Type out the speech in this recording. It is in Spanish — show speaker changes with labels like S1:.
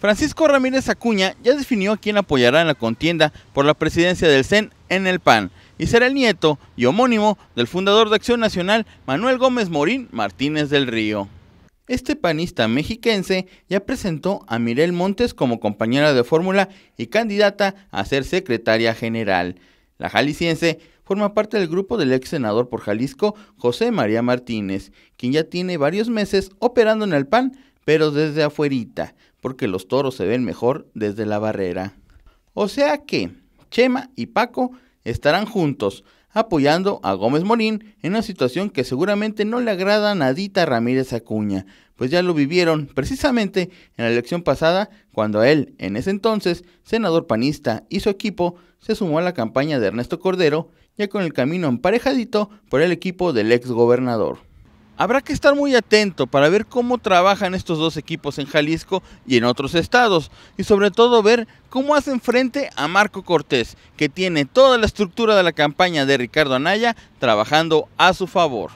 S1: Francisco Ramírez Acuña ya definió a quién apoyará en la contienda por la presidencia del CEN en el PAN y será el nieto y homónimo del fundador de Acción Nacional Manuel Gómez Morín Martínez del Río. Este panista mexiquense ya presentó a Mirel Montes como compañera de fórmula y candidata a ser secretaria general. La jalisciense forma parte del grupo del ex senador por Jalisco José María Martínez, quien ya tiene varios meses operando en el PAN pero desde afuerita, porque los toros se ven mejor desde la barrera. O sea que Chema y Paco estarán juntos, apoyando a Gómez Morín en una situación que seguramente no le agrada a Nadita Ramírez Acuña, pues ya lo vivieron precisamente en la elección pasada, cuando él, en ese entonces, senador panista y su equipo, se sumó a la campaña de Ernesto Cordero, ya con el camino emparejadito por el equipo del ex gobernador. Habrá que estar muy atento para ver cómo trabajan estos dos equipos en Jalisco y en otros estados, y sobre todo ver cómo hacen frente a Marco Cortés, que tiene toda la estructura de la campaña de Ricardo Anaya trabajando a su favor.